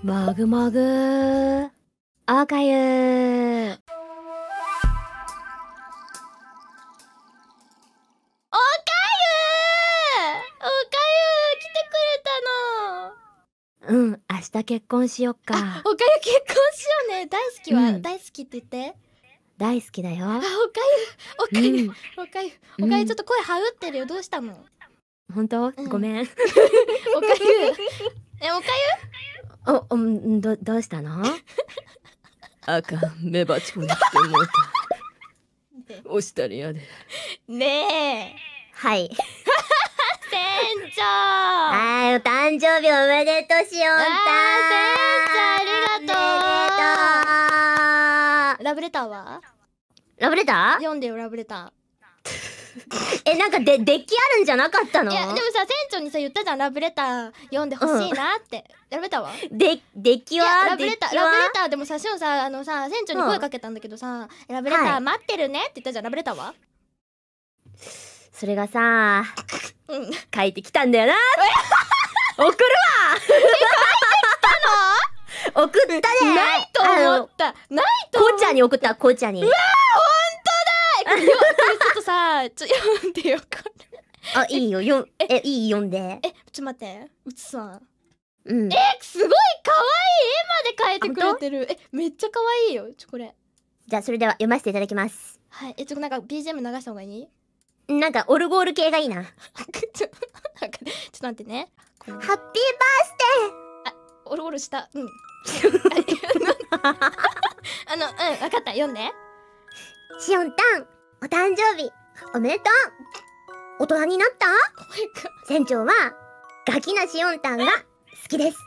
もぐもぐおかゆおかゆおかゆ来てくれたのうん明日結婚しよっかおかゆ結婚しようね大好きは、うん、大好きって言って大好きだよおかゆおかゆ、うん、おかゆおかゆちょっと声はうってるよどうしたの本当、うん、ごめんおかゆえおかゆお、ん、ど、どうしたのあかん、目バチコに来て思うた。押したら嫌で。ねえ。はい。船長はい、お誕生日おめでとうしおんた船長ありがとうラブレターはラブレター読んでよ、ラブレター。えなんかでデッキあるんじゃなかったのいやでもさ船長にさ言ったじゃんラブレター読んでほしいなって、うん、ラブレターはでデッキはラブレターラブレターでもさしおさあのさ船長に声かけたんだけどさ、うん、ラブレター待ってるねって言ったじゃん、はい、ラブレターはそれがさ、うん、書いてきたんだよな送るわ送ったねないと思ったないとこうちゃんに送ったこうちゃんにうわ本当ださちょ読んでよかあいいよよえいい読んでえちょっと待ってうつさんうん、えすごい可愛い絵まで描いてくれてるえめっちゃ可愛いよちょこれじゃあそれでは読ませていただきますはいえちょなんか BGM 流した方がいいなんかオルゴール系がいいなちょっと待ってねハッピーバースデーあオルゴールしたうん あのうんわかった読んでしおんたんお誕生日おめでとう大人になった船長は、ガキなシオンタンが好きです。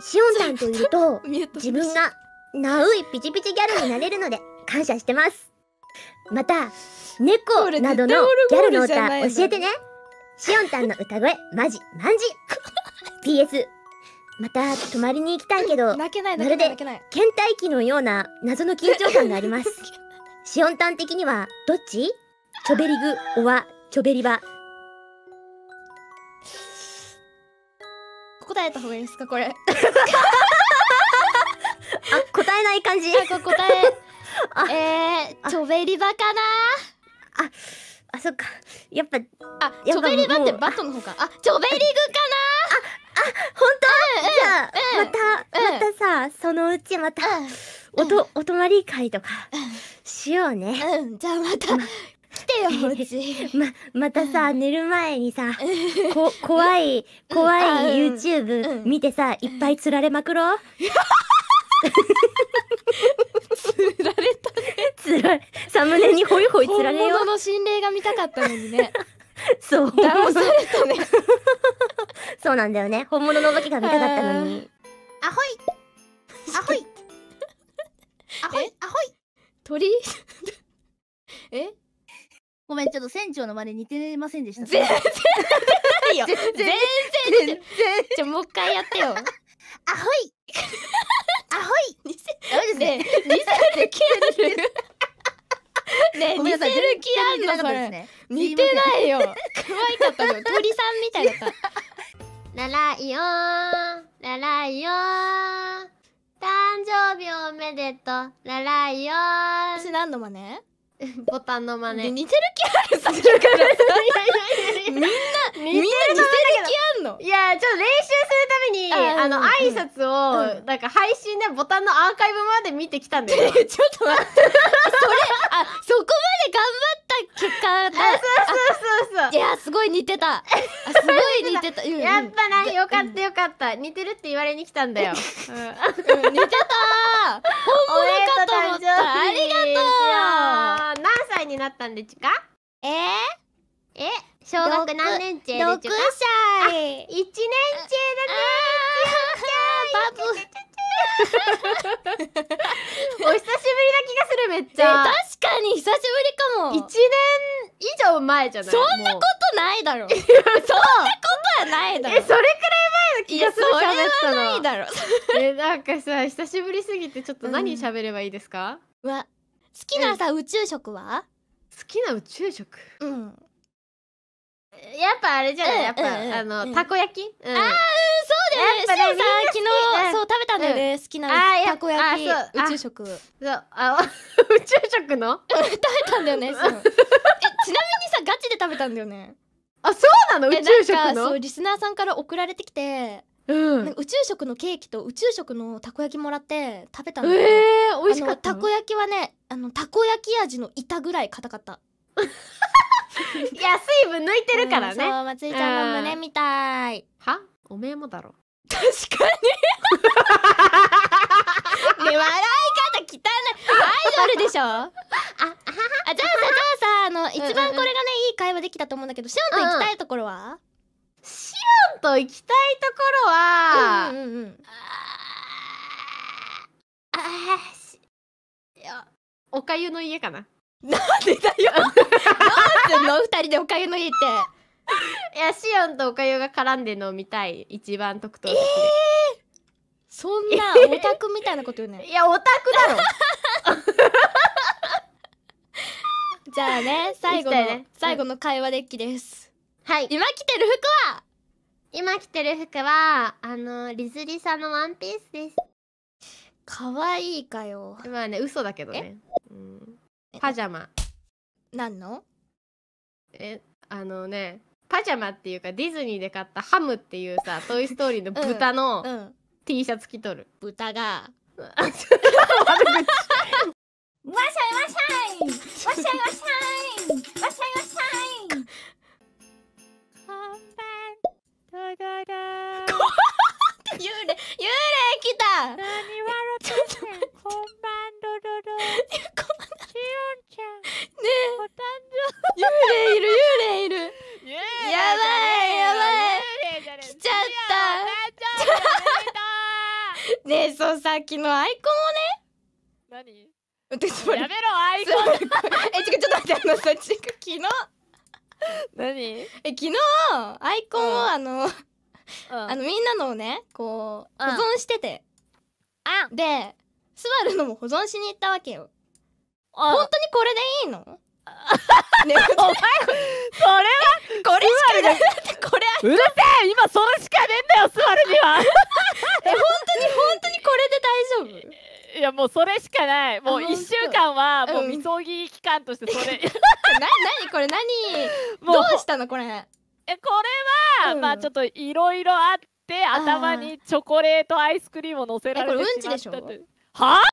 シオンタンといると、自分が、ナウイピチピチギャルになれるので、感謝してます。また、猫などのギャルの歌教えてね。シオンタンの歌声、マジ、マンジ。PS、また泊まりに行きたいけど、まるで倦怠期のような謎の緊張感があります。シオンタン的にはどっちチョベリグ、オワ、チョベリバ。答えた方がいいですか、これ。あ、答えない感じ。答え。えー、チョベリバかなあ、あ、そっか。やっぱ、あ、チョベリバってバットの方か。あ、チョベリグかなあ、あ、本当、うん、じゃあ、うん、また、またさ、そのうちまた、うん、おと、お泊まり会とか、しようね。うん、じゃあまた、てよ、うち。ま、またさ、寝る前にさ、こ、怖い、怖い YouTube 見てさ、いっぱい釣られまくろう。釣られたね。られ、サムネにホイホイ釣られよう。本物の心霊が見たかったのにね。そう。騙されたね。そうなんだよね。本物のお化けが見たかったのに。アホイアホイアホイアホイ鳥えごめん、ちょっと船長の真似似てませんでした。全然ないよ。全然全然。じゃもう一回やってよ。アホい。アホい。ダメですね。似てる。ね似てる気あんのそれ。似てないよ。可愛かったの。鳥さんみたいだった。ラライオー、ラライオー。誕生日おめでとう、ラライオー。私何度もね。ボタンの真似似てる気あるさっきからみんなみんな似てる気あんのいやちょっと練習するためにあの挨拶を、なんか配信でボタンのアーカイブまで見てきたんだよ ちょっと待ってそれあそこまで頑張った結果あそうそうそうそういやすごい似てたすごい似てた やっぱなよかったよかった似てるって言われに来たんだよ、似てたんでちかえー、ええ小学何年生でちか ?6 歳 !1 年生だねバブお久しぶりな気がするめっちゃ、確かに久しぶりかも1年以上前じゃないそんなことないだろうそんなことはないだろえそれくらい前の気がする喋ったないだろえなんかさ久しぶりすぎてちょっと何喋ればいいですか、うん、わ好きなさ、うん、宇宙食は好きな宇宙食うんやっぱあれじゃない、やっぱ、うん、あの、うん、たこ焼き、ああそうだよねそうさ昨日そう食べたんだよね、好きなたこ焼き宇宙食そうあ 宇宙食の食べたんだよねそう ちなみにさガチで食べたんだよねあそうなの宇宙食のそうリスナーさんから送られてきてうん、宇宙食のケーキと宇宙食のたこ焼きもらって食べたのえー、美味しかったたこ焼きはねあのたこ焼き味の板ぐらい硬かった いや水分抜いてるからね、うん、そう松井ちゃんの胸みたいはおめえもだろ確かに ね笑い方汚いアイドルでしょ ああじゃあさじゃあさあの一番これがね、うんうん、いい会話できたと思うんだけどしおんと行きたいところは、うん論と行きたいところは、うんうんうん、ああしいやおかゆの家かな。なんでだよなんすの2人でおかゆの家って。いやシオンとおかゆが絡んでのを見たい一番特等ええー、そんなオタクみたいなこと言うね。いやオタクだろ じゃあね最後の、ね、最後の会話デッキです。はい今着てる服は今着てる服は、あの、リズリさんのワンピースです。可愛いかよ。まあね、嘘だけどね。うん、パジャマ。なんのえ、あのね、パジャマっていうかディズニーで買ったハムっていうさ「トイ・ストーリー」の豚の T シャツ着とる豚がわしゃわしゃいわしゃいわしゃいわしゃいわしゃいだだだ幽霊幽霊来た何笑ってんねんこんばんどどどしおんちゃんねえお誕生幽霊いる幽霊いるやばいやばい来ちゃったねえそうさっきのアイコンをね何やめろアイコンえちょっと待ってあのさち 昨日 何え昨日アイコンをあの、あのみんなのをねこう保存してて、あでスバルのも保存しに行ったわけよ本当にこれでいいの ね、お前それはこれしかこれうるせえ今それしかねえんだよスバルには え本当に本当にこれで大丈夫いやもうそれしかないもう1週間はもうみそぎ期間としてそれ、う ん、な何これ何 どうしたのこれえこれは、うん、まあちょっといろいろあって頭にチョコレートアイスクリームをのせられてしまったとはあ